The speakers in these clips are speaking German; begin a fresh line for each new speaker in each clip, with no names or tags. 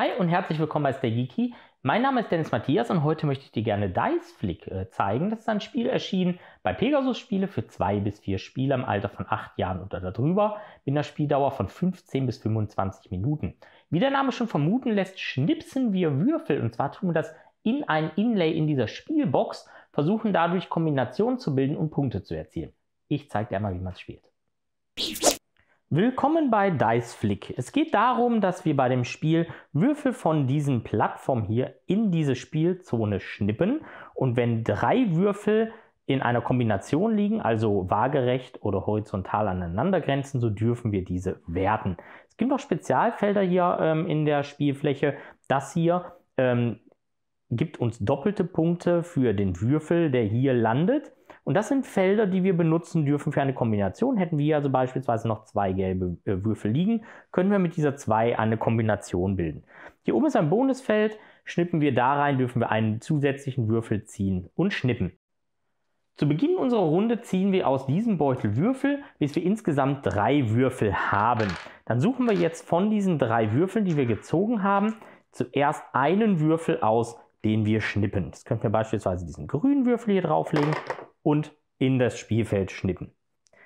Hi und herzlich willkommen bei Stay Mein Name ist Dennis Matthias und heute möchte ich dir gerne Dice Flick äh, zeigen. Das ist ein Spiel erschienen bei Pegasus Spiele für zwei bis vier Spieler im Alter von acht Jahren oder darüber mit einer Spieldauer von 15 bis 25 Minuten. Wie der Name schon vermuten lässt, schnipsen wir Würfel und zwar tun wir das in ein Inlay in dieser Spielbox, versuchen dadurch Kombinationen zu bilden und Punkte zu erzielen. Ich zeige dir einmal, wie man es spielt. Willkommen bei Dice Flick. Es geht darum, dass wir bei dem Spiel Würfel von diesen Plattformen hier in diese Spielzone schnippen und wenn drei Würfel in einer Kombination liegen, also waagerecht oder horizontal aneinander grenzen, so dürfen wir diese werten. Es gibt auch Spezialfelder hier ähm, in der Spielfläche. Das hier ähm, gibt uns doppelte Punkte für den Würfel, der hier landet. Und das sind Felder, die wir benutzen dürfen für eine Kombination. Hätten wir also beispielsweise noch zwei gelbe äh, Würfel liegen, können wir mit dieser zwei eine Kombination bilden. Hier oben ist ein Bonusfeld. Schnippen wir da rein, dürfen wir einen zusätzlichen Würfel ziehen und schnippen. Zu Beginn unserer Runde ziehen wir aus diesem Beutel Würfel, bis wir insgesamt drei Würfel haben. Dann suchen wir jetzt von diesen drei Würfeln, die wir gezogen haben, zuerst einen Würfel aus, den wir schnippen. Das könnten wir beispielsweise diesen grünen Würfel hier drauflegen und in das Spielfeld schnippen.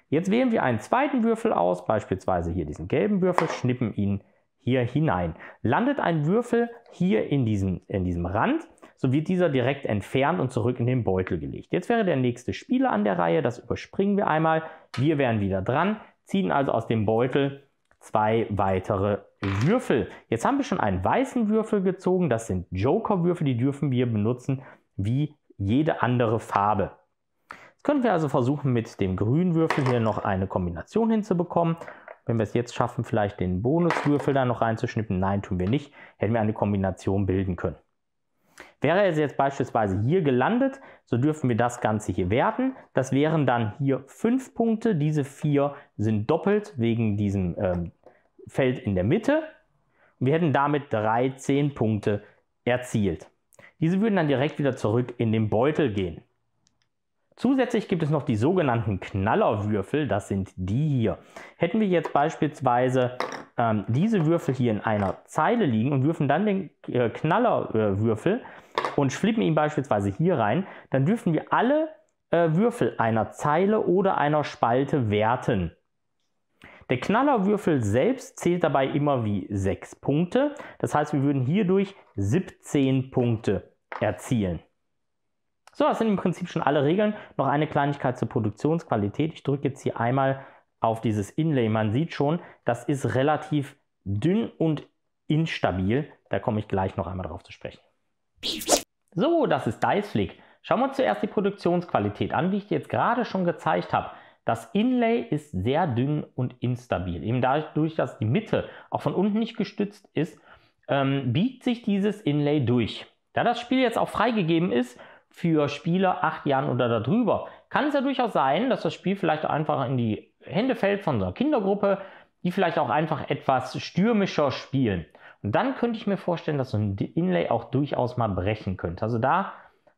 Jetzt wählen wir einen zweiten Würfel aus, beispielsweise hier diesen gelben Würfel, schnippen ihn hier hinein. Landet ein Würfel hier in diesem, in diesem Rand, so wird dieser direkt entfernt und zurück in den Beutel gelegt. Jetzt wäre der nächste Spieler an der Reihe, das überspringen wir einmal. Wir wären wieder dran, ziehen also aus dem Beutel zwei weitere Würfel. Jetzt haben wir schon einen weißen Würfel gezogen, das sind Joker-Würfel, die dürfen wir benutzen wie jede andere Farbe können wir also versuchen, mit dem grünen Würfel hier noch eine Kombination hinzubekommen. Wenn wir es jetzt schaffen, vielleicht den Bonuswürfel da noch reinzuschnippen, nein, tun wir nicht, hätten wir eine Kombination bilden können. Wäre es jetzt beispielsweise hier gelandet, so dürfen wir das Ganze hier werten. Das wären dann hier fünf Punkte. Diese vier sind doppelt wegen diesem ähm, Feld in der Mitte. wir hätten damit 13 Punkte erzielt. Diese würden dann direkt wieder zurück in den Beutel gehen. Zusätzlich gibt es noch die sogenannten Knallerwürfel, das sind die hier. Hätten wir jetzt beispielsweise ähm, diese Würfel hier in einer Zeile liegen und würfen dann den äh, Knallerwürfel äh, und flippen ihn beispielsweise hier rein, dann dürfen wir alle äh, Würfel einer Zeile oder einer Spalte werten. Der Knallerwürfel selbst zählt dabei immer wie 6 Punkte. Das heißt, wir würden hierdurch 17 Punkte erzielen. So, das sind im Prinzip schon alle Regeln. Noch eine Kleinigkeit zur Produktionsqualität. Ich drücke jetzt hier einmal auf dieses Inlay. Man sieht schon, das ist relativ dünn und instabil. Da komme ich gleich noch einmal darauf zu sprechen. So, das ist Diceflick. Schauen wir uns zuerst die Produktionsqualität an, wie ich dir jetzt gerade schon gezeigt habe. Das Inlay ist sehr dünn und instabil. Eben dadurch, dass die Mitte auch von unten nicht gestützt ist, ähm, biegt sich dieses Inlay durch. Da das Spiel jetzt auch freigegeben ist, für Spieler acht Jahren oder darüber kann es ja durchaus sein, dass das Spiel vielleicht einfach in die Hände fällt von so einer Kindergruppe, die vielleicht auch einfach etwas stürmischer spielen. Und dann könnte ich mir vorstellen, dass so ein Inlay auch durchaus mal brechen könnte. Also da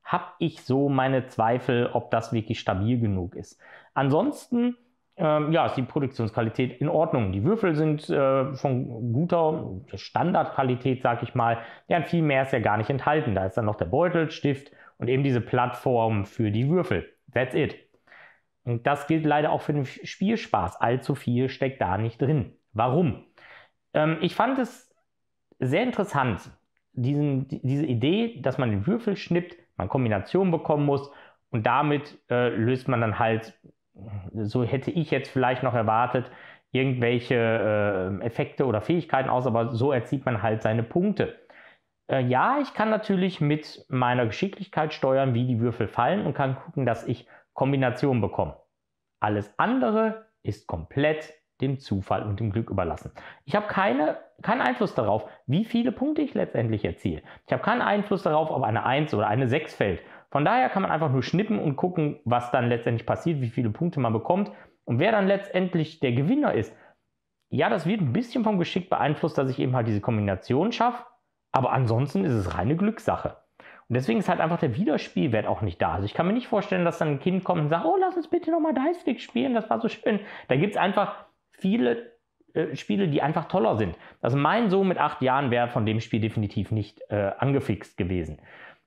habe ich so meine Zweifel, ob das wirklich stabil genug ist. Ansonsten ähm, ja, ist die Produktionsqualität in Ordnung. Die Würfel sind äh, von guter Standardqualität, sag ich mal. Ja, viel mehr ist ja gar nicht enthalten. Da ist dann noch der Beutel, Stift, und eben diese Plattform für die Würfel. That's it. Und das gilt leider auch für den Spielspaß. Allzu viel steckt da nicht drin. Warum? Ähm, ich fand es sehr interessant, diesen, diese Idee, dass man den Würfel schnippt, man Kombinationen bekommen muss und damit äh, löst man dann halt, so hätte ich jetzt vielleicht noch erwartet, irgendwelche äh, Effekte oder Fähigkeiten aus, aber so erzielt man halt seine Punkte. Äh, ja, ich kann natürlich mit meiner Geschicklichkeit steuern, wie die Würfel fallen und kann gucken, dass ich Kombinationen bekomme. Alles andere ist komplett dem Zufall und dem Glück überlassen. Ich habe keine, keinen Einfluss darauf, wie viele Punkte ich letztendlich erziele. Ich habe keinen Einfluss darauf, ob eine 1 oder eine 6 fällt. Von daher kann man einfach nur schnippen und gucken, was dann letztendlich passiert, wie viele Punkte man bekommt und wer dann letztendlich der Gewinner ist. Ja, das wird ein bisschen vom Geschick beeinflusst, dass ich eben halt diese Kombination schaffe aber ansonsten ist es reine Glückssache. Und deswegen ist halt einfach der Wiederspielwert auch nicht da. Also ich kann mir nicht vorstellen, dass dann ein Kind kommt und sagt, oh, lass uns bitte nochmal Dice League spielen, das war so schön. Da gibt es einfach viele äh, Spiele, die einfach toller sind. Also mein Sohn mit acht Jahren wäre von dem Spiel definitiv nicht äh, angefixt gewesen.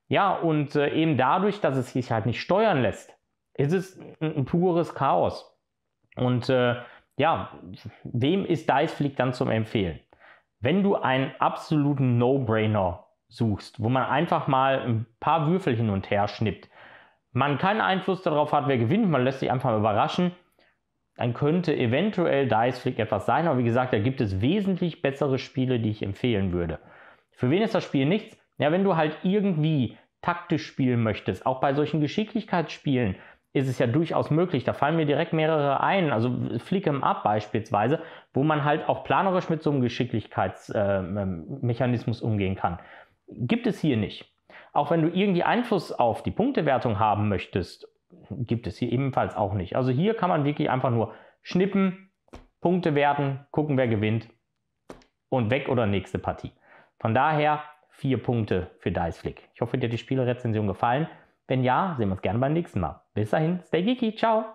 Ja, und äh, eben dadurch, dass es sich halt nicht steuern lässt, ist es ein, ein pures Chaos. Und äh, ja, wem ist Dice League dann zum Empfehlen? Wenn du einen absoluten No-Brainer suchst, wo man einfach mal ein paar Würfel hin und her schnippt, man keinen Einfluss darauf hat, wer gewinnt, man lässt sich einfach mal überraschen, dann könnte eventuell Dice Flick etwas sein. Aber wie gesagt, da gibt es wesentlich bessere Spiele, die ich empfehlen würde. Für wen ist das Spiel nichts? Ja, wenn du halt irgendwie taktisch spielen möchtest, auch bei solchen Geschicklichkeitsspielen, ist es ja durchaus möglich. Da fallen mir direkt mehrere ein. Also Flick im Up beispielsweise, wo man halt auch planerisch mit so einem Geschicklichkeitsmechanismus äh, ähm, umgehen kann. Gibt es hier nicht. Auch wenn du irgendwie Einfluss auf die Punktewertung haben möchtest, gibt es hier ebenfalls auch nicht. Also hier kann man wirklich einfach nur schnippen, Punkte werten, gucken, wer gewinnt und weg oder nächste Partie. Von daher vier Punkte für Dice Flick. Ich hoffe, dir hat die Spielerezension gefallen. Wenn ja, sehen wir uns gerne beim nächsten Mal. Bis dahin, stay geeky, ciao!